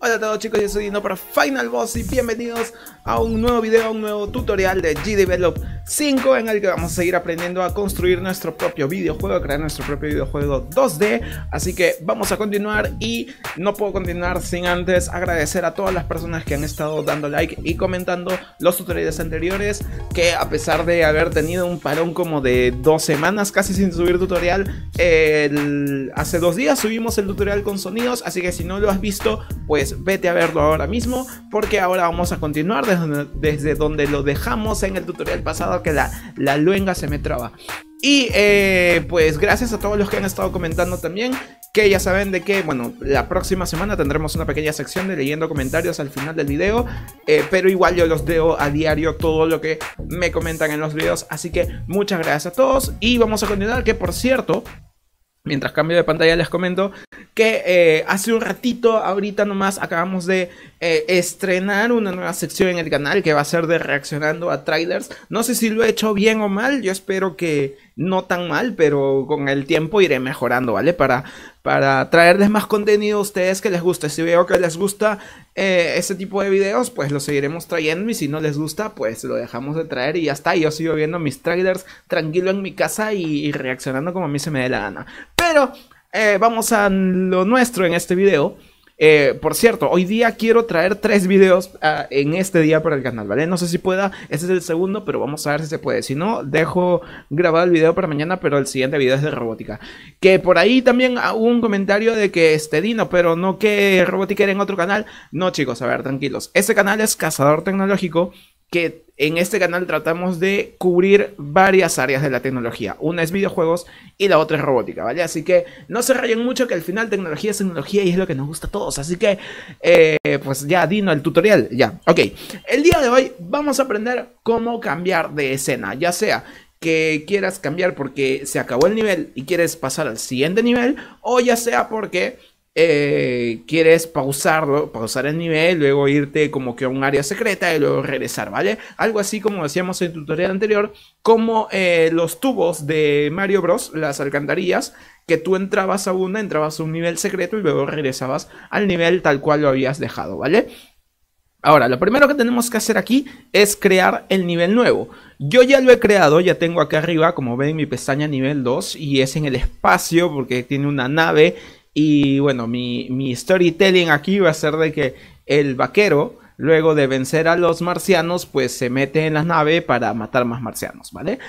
Hola a todos chicos, yo soy Dino para Final Boss y bienvenidos a un nuevo video, un nuevo tutorial de g 5 en el que vamos a seguir aprendiendo a construir nuestro propio videojuego, crear nuestro propio videojuego 2D. Así que vamos a continuar y no puedo continuar sin antes agradecer a todas las personas que han estado dando like y comentando los tutoriales anteriores, que a pesar de haber tenido un parón como de dos semanas casi sin subir tutorial, hace dos días subimos el tutorial con sonidos, así que si no lo has visto, pues vete a verlo ahora mismo, porque ahora vamos a continuar desde donde lo dejamos en el tutorial pasado que la, luenga se me traba. Y eh, pues gracias a todos los que han estado comentando también, que ya saben de que, bueno, la próxima semana tendremos una pequeña sección de leyendo comentarios al final del video, eh, pero igual yo los leo a diario todo lo que me comentan en los videos, así que muchas gracias a todos y vamos a continuar, que por cierto, mientras cambio de pantalla les comento que eh, hace un ratito, ahorita nomás, acabamos de eh, estrenar una nueva sección en el canal que va a ser de reaccionando a trailers. No sé si lo he hecho bien o mal, yo espero que no tan mal, pero con el tiempo iré mejorando, ¿vale? Para, para traerles más contenido a ustedes que les guste. Si veo que les gusta este tipo de videos, pues lo seguiremos trayendo. Y si no les gusta, pues lo dejamos de traer y ya está. Yo sigo viendo mis trailers tranquilo en mi casa y, reaccionando como a mí se me dé la gana. Pero eh, vamos a lo nuestro en este video. Eh, por cierto, hoy día quiero traer tres videos ah, en este día para el canal, ¿vale? No sé si pueda, este es el segundo, pero vamos a ver si se puede. Si no, dejo grabado el video para mañana, pero el siguiente video es de robótica. Que por ahí también ah, hubo un comentario de que este Dino, pero no que robótica era en otro canal. No, chicos, a ver, tranquilos. Este canal es Cazador Tecnológico que en este canal tratamos de cubrir varias áreas de la tecnología. Una es videojuegos y la otra es robótica, ¿vale? Así que no se rayen mucho que al final tecnología es tecnología y es lo que nos gusta a todos. Así que, eh, pues ya, Dino, el tutorial, ya. Ok, el día de hoy vamos a aprender cómo cambiar de escena, ya sea que quieras cambiar porque se acabó el nivel y quieres pasar al siguiente nivel o ya sea porque eh, quieres pausarlo, pausar el nivel, luego irte como que a un área secreta y luego regresar, ¿vale? Algo así como decíamos en el tutorial anterior, como eh, los tubos de Mario Bros, las alcantarillas, que tú entrabas a una, entrabas a un nivel secreto y luego regresabas al nivel tal cual lo habías dejado, ¿vale? Ahora, lo primero que tenemos que hacer aquí es crear el nivel nuevo. Yo ya lo he creado, ya tengo acá arriba, como ven, mi pestaña nivel 2 y es en el espacio porque tiene una nave y bueno, mi, storytelling aquí va a ser de que el vaquero luego de vencer a los marcianos, pues se mete en la nave para matar más marcianos, ¿vale?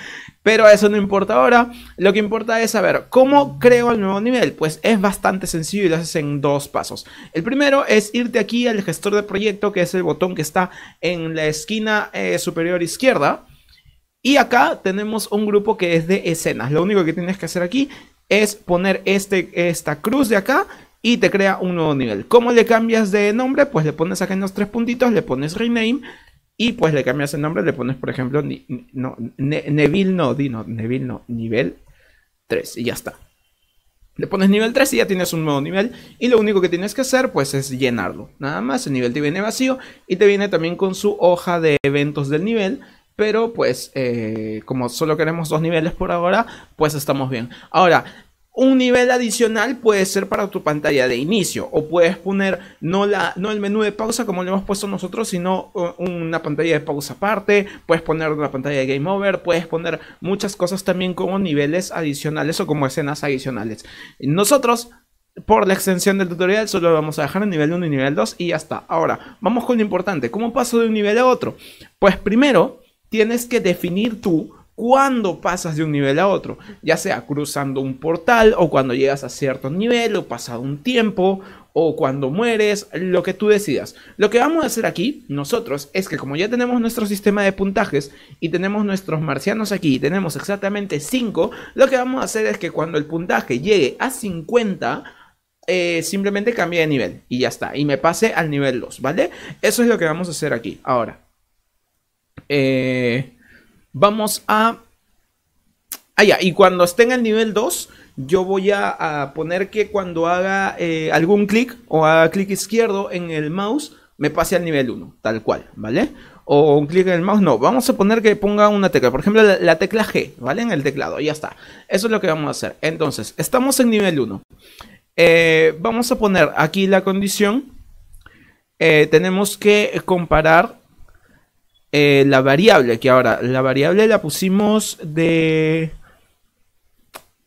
Pero eso no importa ahora, lo que importa es saber cómo creo el nuevo nivel, pues es bastante sencillo y lo haces en dos pasos. El primero es irte aquí al gestor de proyecto, que es el botón que está en la esquina eh, superior izquierda. Y acá tenemos un grupo que es de escenas. Lo único que tienes que hacer aquí es poner este, esta cruz de acá y te crea un nuevo nivel. ¿Cómo le cambias de nombre? Pues le pones acá en los tres puntitos, le pones rename y pues le cambias el nombre, le pones por ejemplo, Neville no, Dino, Neville no, nivel 3 y ya está. Le pones nivel 3 y ya tienes un nuevo nivel. Y lo único que tienes que hacer pues es llenarlo. Nada más, el nivel te viene vacío y te viene también con su hoja de eventos del nivel pero pues eh, como solo queremos dos niveles por ahora, pues estamos bien. Ahora, un nivel adicional puede ser para tu pantalla de inicio o puedes poner no, la, no el menú de pausa como le hemos puesto nosotros, sino uh, una pantalla de pausa aparte, puedes poner una pantalla de game over, puedes poner muchas cosas también como niveles adicionales o como escenas adicionales. Nosotros por la extensión del tutorial solo vamos a dejar en nivel 1 y nivel 2 y ya está. Ahora, vamos con lo importante, ¿cómo paso de un nivel a otro? Pues primero tienes que definir tú cuándo pasas de un nivel a otro, ya sea cruzando un portal o cuando llegas a cierto nivel o pasado un tiempo o cuando mueres, lo que tú decidas. Lo que vamos a hacer aquí nosotros es que como ya tenemos nuestro sistema de puntajes y tenemos nuestros marcianos aquí, y tenemos exactamente 5, lo que vamos a hacer es que cuando el puntaje llegue a 50, eh, simplemente cambie de nivel y ya está, y me pase al nivel 2, ¿vale? Eso es lo que vamos a hacer aquí. Ahora, eh, vamos a... Allá, ah, y cuando esté en el nivel 2, yo voy a, poner que cuando haga eh, algún clic o haga clic izquierdo en el mouse, me pase al nivel 1, tal cual, ¿vale? o un clic en el mouse. No, vamos a poner que ponga una tecla. Por ejemplo, la, tecla G, ¿vale? En el teclado, ya está. Eso es lo que vamos a hacer. Entonces, estamos en nivel 1. Eh, vamos a poner aquí la condición. tenemos que comparar eh, la variable, que ahora, la variable la pusimos de...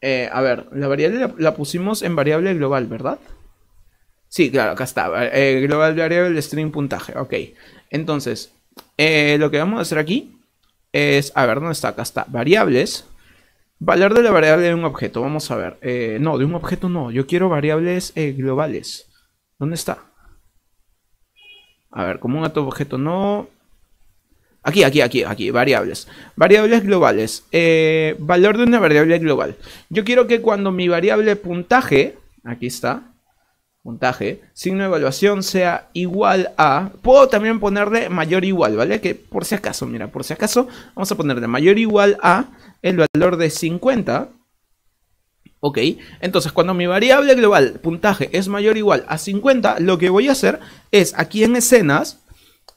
Eh, a ver, la variable la, pusimos en variable global, ¿verdad? Sí, claro, acá está. Eh, global variable string puntaje, ok. Entonces, lo que vamos a hacer aquí es, a ver, ¿dónde está? Acá está, variables. Valor de la variable de un objeto, vamos a ver. no, de un objeto no, yo quiero variables globales. ¿Dónde está? A ver, como un objeto no. Aquí, aquí, aquí, aquí, variables. Variables globales. Eh, valor de una variable global. Yo quiero que cuando mi variable puntaje, aquí está, puntaje, signo de evaluación sea igual a... Puedo también ponerle mayor o igual, ¿vale? Que por si acaso, mira, por si acaso, vamos a ponerle mayor o igual a el valor de 50. Ok, entonces cuando mi variable global puntaje es mayor o igual a 50, lo que voy a hacer es aquí en escenas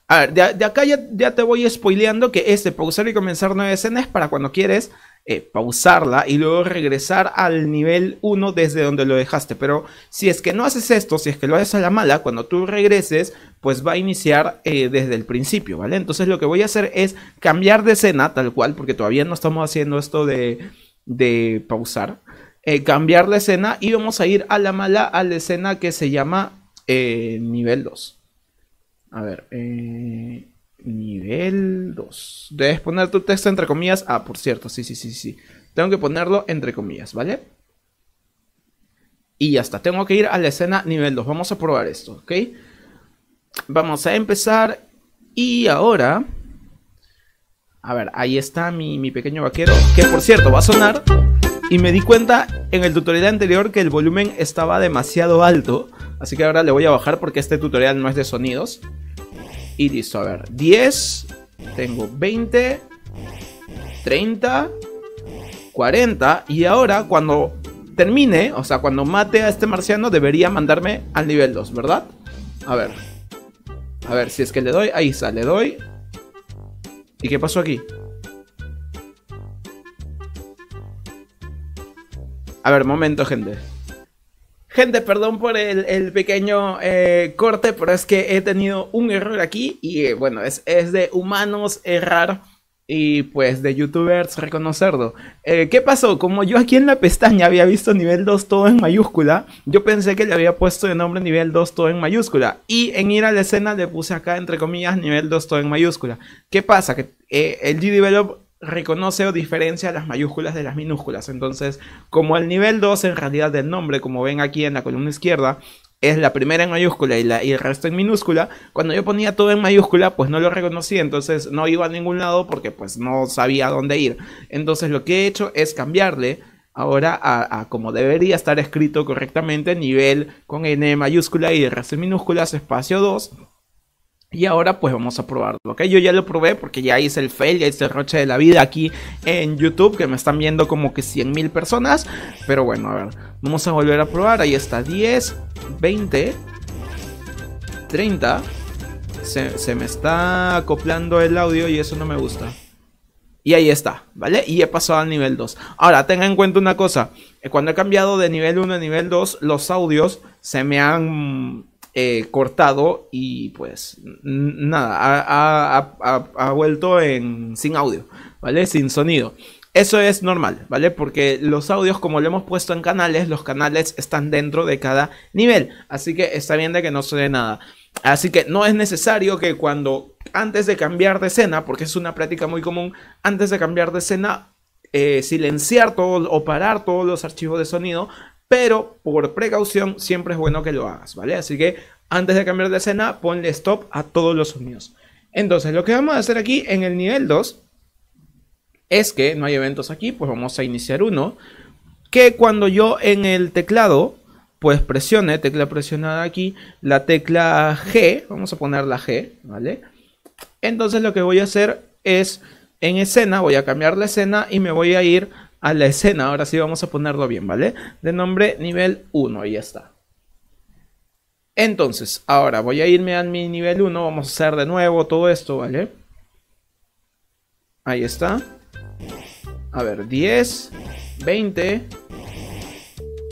a ver, de, acá ya, te voy spoileando que este pausar y comenzar nueva escenas para cuando quieres eh, pausarla y luego regresar al nivel 1 desde donde lo dejaste. Pero si es que no haces esto, si es que lo haces a la mala, cuando tú regreses, pues va a iniciar eh, desde el principio, ¿vale? Entonces lo que voy a hacer es cambiar de escena tal cual, porque todavía no estamos haciendo esto de, pausar. Eh, cambiar la escena y vamos a ir a la mala a la escena que se llama nivel 2. A ver, eh, nivel 2. Debes poner tu texto entre comillas. Ah, por cierto, sí, sí, sí, sí. Tengo que ponerlo entre comillas, ¿vale? Y ya está, tengo que ir a la escena nivel 2. Vamos a probar esto, ¿ok? Vamos a empezar. Y ahora... A ver, ahí está mi, mi pequeño vaquero. Que por cierto, va a sonar. Y me di cuenta en el tutorial anterior que el volumen estaba demasiado alto. Así que ahora le voy a bajar porque este tutorial no es de sonidos. Y listo, a ver. 10. Tengo 20. 30. 40. Y ahora, cuando termine, o sea, cuando mate a este marciano, debería mandarme al nivel 2, ¿verdad? A ver. A ver, si es que le doy. Ahí está, le doy. ¿Y qué pasó aquí? A ver, momento, gente. Gente, perdón por el, pequeño eh, corte, pero es que he tenido un error aquí y eh, bueno, es, es, de humanos errar y pues de youtubers reconocerlo. Eh, ¿Qué pasó? Como yo aquí en la pestaña había visto nivel 2 todo en mayúscula, yo pensé que le había puesto de nombre nivel 2 todo en mayúscula y en ir a la escena le puse acá entre comillas nivel 2 todo en mayúscula. ¿Qué pasa? Que el GDevelop reconoce o diferencia las mayúsculas de las minúsculas. Entonces, como el nivel 2 en realidad del nombre, como ven aquí en la columna izquierda, es la primera en mayúscula y, la, el resto en minúscula, cuando yo ponía todo en mayúscula, pues no lo reconocía, entonces no iba a ningún lado porque pues no sabía dónde ir. Entonces lo que he hecho es cambiarle ahora a, a, como debería estar escrito correctamente, nivel con N mayúscula y el resto en minúsculas, espacio 2, y ahora pues vamos a probarlo, ¿ok? Yo ya lo probé porque ya hice el fail, ya hice el roche de la vida aquí en YouTube, que me están viendo como que 100.000 personas. Pero bueno, a ver, vamos a volver a probar. Ahí está, 10, 20, 30. Se, se me está acoplando el audio y eso no me gusta. Y ahí está, ¿vale? Y he pasado al nivel 2. Ahora, tenga en cuenta una cosa. Cuando he cambiado de nivel 1 a nivel 2, los audios se me han eh, cortado y pues nada, ha, vuelto en, sin audio, ¿vale? Sin sonido. Eso es normal, ¿vale? Porque los audios, como lo hemos puesto en canales, los canales están dentro de cada nivel. Así que está bien de que no se nada. Así que no es necesario que cuando, antes de cambiar de escena, porque es una práctica muy común, antes de cambiar de escena, eh, silenciar todo o parar todos los archivos de sonido pero por precaución siempre es bueno que lo hagas, ¿vale? Así que antes de cambiar de escena, ponle stop a todos los sonidos. Entonces, lo que vamos a hacer aquí en el nivel 2 es que no hay eventos aquí, pues vamos a iniciar uno. Que cuando yo en el teclado, pues presione, tecla presionada aquí, la tecla G, vamos a poner la G, ¿vale? Entonces lo que voy a hacer es, en escena, voy a cambiar la escena y me voy a ir a la escena. Ahora sí vamos a ponerlo bien, ¿vale? De nombre nivel 1 Ahí está. Entonces, ahora voy a irme a mi nivel 1. Vamos a hacer de nuevo todo esto, ¿vale? Ahí está. A ver, 10, 20,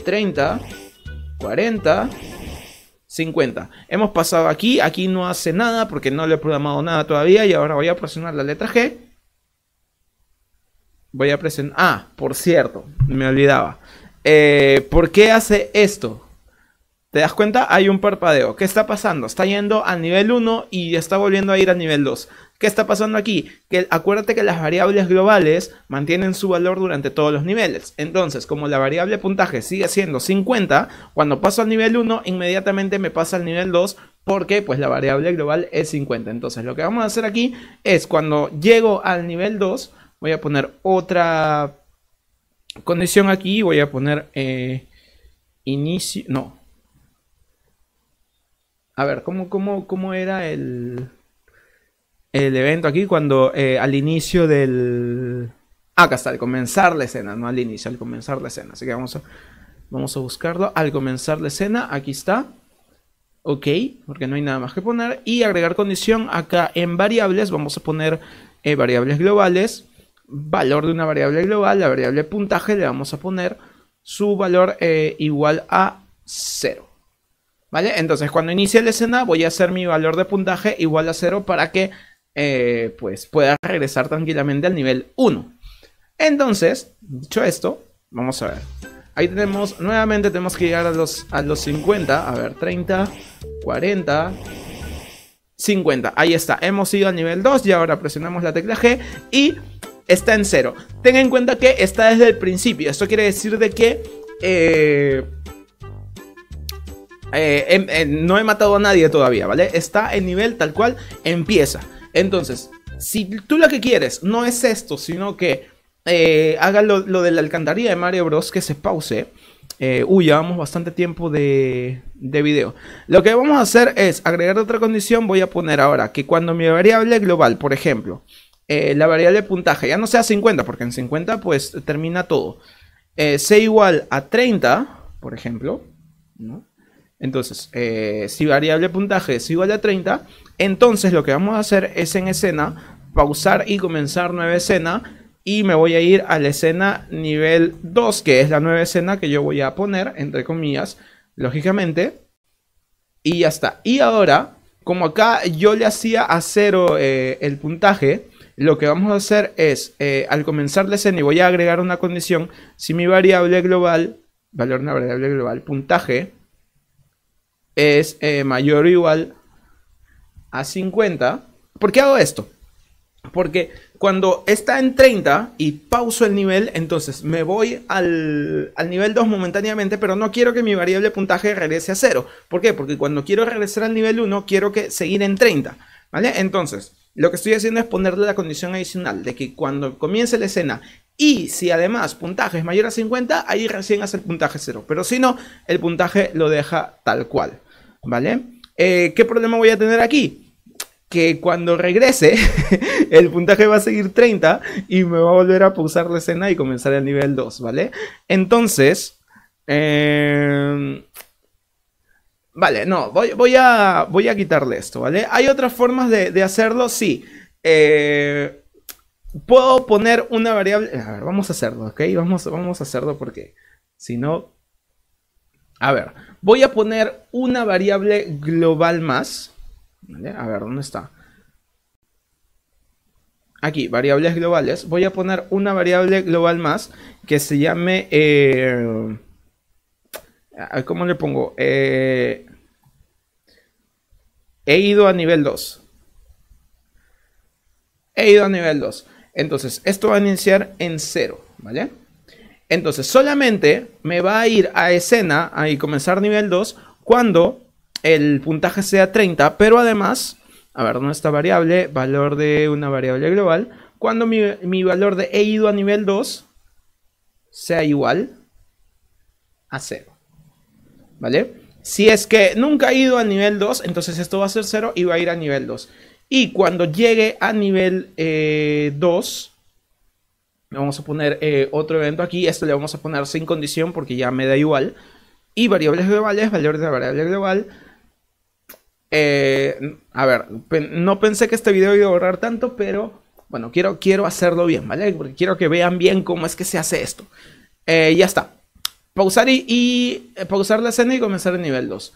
30, 40, 50. Hemos pasado aquí, aquí no hace nada porque no le he programado nada todavía y ahora voy a presionar la letra G Voy a presionar. Ah, por cierto, me olvidaba. Eh, ¿Por qué hace esto? ¿Te das cuenta? Hay un parpadeo. ¿Qué está pasando? Está yendo al nivel 1 y está volviendo a ir al nivel 2. ¿Qué está pasando aquí? Que acuérdate que las variables globales mantienen su valor durante todos los niveles. Entonces, como la variable puntaje sigue siendo 50, cuando paso al nivel 1, inmediatamente me pasa al nivel 2 porque pues la variable global es 50. Entonces, lo que vamos a hacer aquí es cuando llego al nivel 2, Voy a poner otra condición aquí. Voy a poner eh, inicio. No. A ver, ¿cómo, cómo, cómo era el, el evento aquí? Cuando eh, al inicio del. Ah, acá está, al comenzar la escena, no al inicio, al comenzar la escena. Así que vamos a, vamos a buscarlo. Al comenzar la escena, aquí está. Ok, porque no hay nada más que poner. Y agregar condición acá en variables. Vamos a poner eh, variables globales valor de una variable global, la variable puntaje, le vamos a poner su valor eh, igual a 0. ¿Vale? Entonces cuando inicie la escena voy a hacer mi valor de puntaje igual a 0 para que eh, pues pueda regresar tranquilamente al nivel 1. Entonces, dicho esto, vamos a ver. Ahí tenemos, nuevamente tenemos que llegar a los, a los 50, a ver, 30, 40, 50. Ahí está, hemos ido al nivel 2 y ahora presionamos la tecla G y está en cero. Ten en cuenta que está desde el principio. Esto quiere decir de que... Eh, eh, em, eh, no he matado a nadie todavía, ¿vale? Está en nivel tal cual empieza. Entonces, si tú lo que quieres no es esto, sino que haga lo, de la alcantarilla de Mario Bros. que se pause. uy, llevamos bastante tiempo de, de, video. Lo que vamos a hacer es agregar otra condición. Voy a poner ahora que cuando mi variable global, por ejemplo, eh, la variable puntaje ya no sea 50, porque en 50 pues termina todo. Eh, C igual a 30, por ejemplo, Entonces, eh, si variable puntaje es igual a 30, entonces lo que vamos a hacer es en escena pausar y comenzar nueva escena y me voy a ir a la escena nivel 2, que es la nueva escena que yo voy a poner, entre comillas, lógicamente, y ya está. Y ahora, como acá yo le hacía a cero eh, el puntaje, lo que vamos a hacer es, eh, al comenzar la escena, voy a agregar una condición, si mi variable global, valor de variable global, puntaje, es eh, mayor o igual a 50. ¿Por qué hago esto? Porque cuando está en 30 y pauso el nivel, entonces me voy al, al, nivel 2 momentáneamente, pero no quiero que mi variable puntaje regrese a 0. ¿Por qué? Porque cuando quiero regresar al nivel 1, quiero que seguir en 30. ¿Vale? Entonces, lo que estoy haciendo es ponerle la condición adicional de que cuando comience la escena y si además puntaje es mayor a 50, ahí recién hace el puntaje 0. Pero si no, el puntaje lo deja tal cual. ¿Vale? Eh, ¿Qué problema voy a tener aquí? Que cuando regrese, el puntaje va a seguir 30 y me va a volver a pausar la escena y comenzar el nivel 2, ¿vale? Entonces, eh, Vale, no, voy, voy, a, voy a quitarle esto, ¿vale? ¿Hay otras formas de, hacerlo? Sí. Eh, puedo poner una variable... A ver, vamos a hacerlo, ¿ok? Vamos, vamos a hacerlo porque si no... A ver, voy a poner una variable global más. A ver, ¿dónde está? Aquí, variables globales. Voy a poner una variable global más que se llame... Eh, ¿Cómo le pongo? Eh, he ido a nivel 2. He ido a nivel 2. Entonces, esto va a iniciar en 0, ¿vale? Entonces, solamente me va a ir a escena y comenzar nivel 2 cuando el puntaje sea 30, pero además, a ver, nuestra variable? Valor de una variable global. Cuando mi, mi valor de he ido a nivel 2 sea igual a 0. ¿vale? Si es que nunca ha ido a nivel 2, entonces esto va a ser 0 y va a ir a nivel 2. Y cuando llegue a nivel 2, eh, 2, vamos a poner eh, otro evento aquí. Esto le vamos a poner sin condición porque ya me da igual. Y variables globales, valor de la variable global. Eh, a ver, no pensé que este video iba a borrar tanto, pero bueno, quiero, quiero hacerlo bien, ¿vale? Porque quiero que vean bien cómo es que se hace esto. ya está. Pausar y, eh, pausar la escena y comenzar el nivel 2.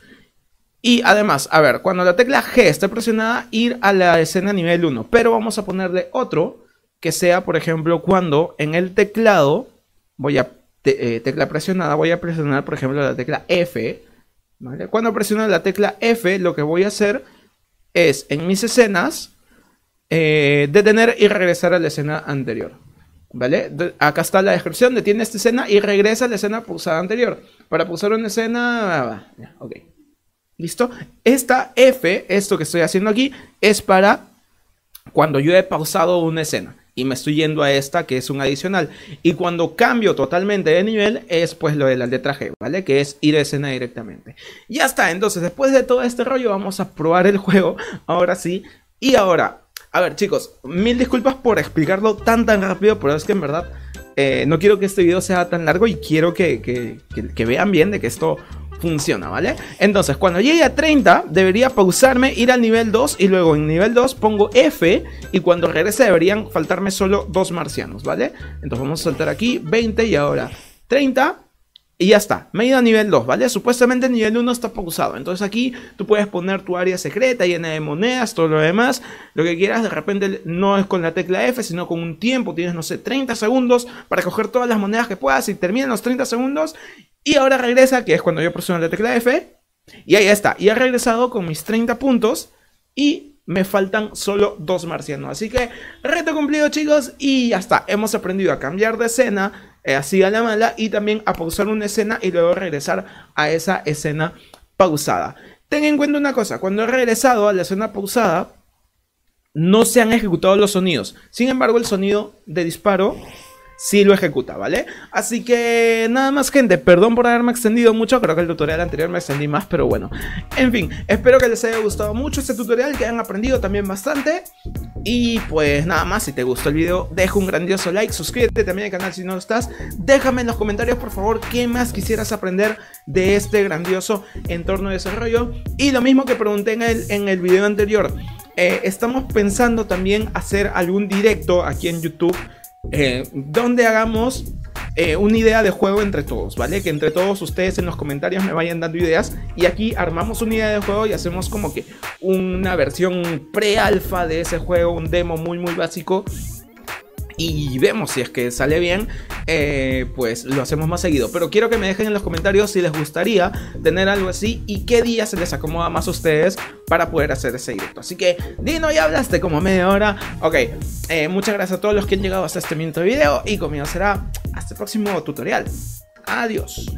Y además, a ver, cuando la tecla G esté presionada, ir a la escena nivel 1. Pero vamos a ponerle otro que sea, por ejemplo, cuando en el teclado, voy a eh, tecla presionada, voy a presionar, por ejemplo, la tecla F. Cuando presiono la tecla F, lo que voy a hacer es en mis escenas eh, detener y regresar a la escena anterior. ¿Vale? Acá está la descripción, detiene esta escena y regresa a la escena pulsada anterior. Para pulsar una escena... Ok. ¿Listo? Esta F, esto que estoy haciendo aquí, es para cuando yo he pausado una escena y me estoy yendo a esta que es un adicional. Y cuando cambio totalmente de nivel es pues lo de la letra G, ¿vale? Que es ir a escena directamente. Ya está, entonces después de todo este rollo vamos a probar el juego, ahora sí. Y ahora, a ver, chicos, mil disculpas por explicarlo tan tan rápido, pero es que en verdad eh, no quiero que este video sea tan largo y quiero que, vean bien de que esto funciona, ¿vale? Entonces, cuando llegue a 30, debería pausarme, ir al nivel 2 y luego en nivel 2 pongo F y cuando regrese deberían faltarme solo dos marcianos, ¿vale? Entonces vamos a saltar aquí, 20 y ahora 30 y ya está, me he ido a nivel 2, ¿vale? Supuestamente el nivel 1 está pausado. Entonces aquí tú puedes poner tu área secreta llena de monedas, todo lo demás. Lo que quieras, de repente no es con la tecla F, sino con un tiempo. Tienes, no sé, 30 segundos para coger todas las monedas que puedas y terminan los 30 segundos. Y ahora regresa, que es cuando yo presiono la tecla F. Y ahí está. Y ha regresado con mis 30 puntos. Y me faltan solo dos marcianos. Así que reto cumplido chicos y ya está. Hemos aprendido a cambiar de escena eh, así a la mala y también a pausar una escena y luego regresar a esa escena pausada. Ten en cuenta una cosa, cuando he regresado a la escena pausada, no se han ejecutado los sonidos. Sin embargo, el sonido de disparo sí lo ejecuta, ¿vale? Así que nada más gente, perdón por haberme extendido mucho, creo que el tutorial anterior me extendí más, pero bueno. En fin, espero que les haya gustado mucho este tutorial, que hayan aprendido también bastante y pues nada más, si te gustó el video, deja un grandioso like, suscríbete también al canal si no lo estás, déjame en los comentarios por favor qué más quisieras aprender de este grandioso entorno de desarrollo. Y lo mismo que pregunté en el, en el video anterior, eh, estamos pensando también hacer algún directo aquí en YouTube eh, donde hagamos eh, una idea de juego entre todos, ¿vale? Que entre todos ustedes en los comentarios me vayan dando ideas y aquí armamos una idea de juego y hacemos como que una versión pre-alfa de ese juego, un demo muy muy básico y vemos si es que sale bien, eh, pues lo hacemos más seguido. Pero quiero que me dejen en los comentarios si les gustaría tener algo así y qué día se les acomoda más a ustedes para poder hacer ese directo. Así que, Dino, ya hablaste como media hora. Ok, eh, muchas gracias a todos los que han llegado hasta este minuto de video y conmigo será hasta el próximo tutorial. Adiós.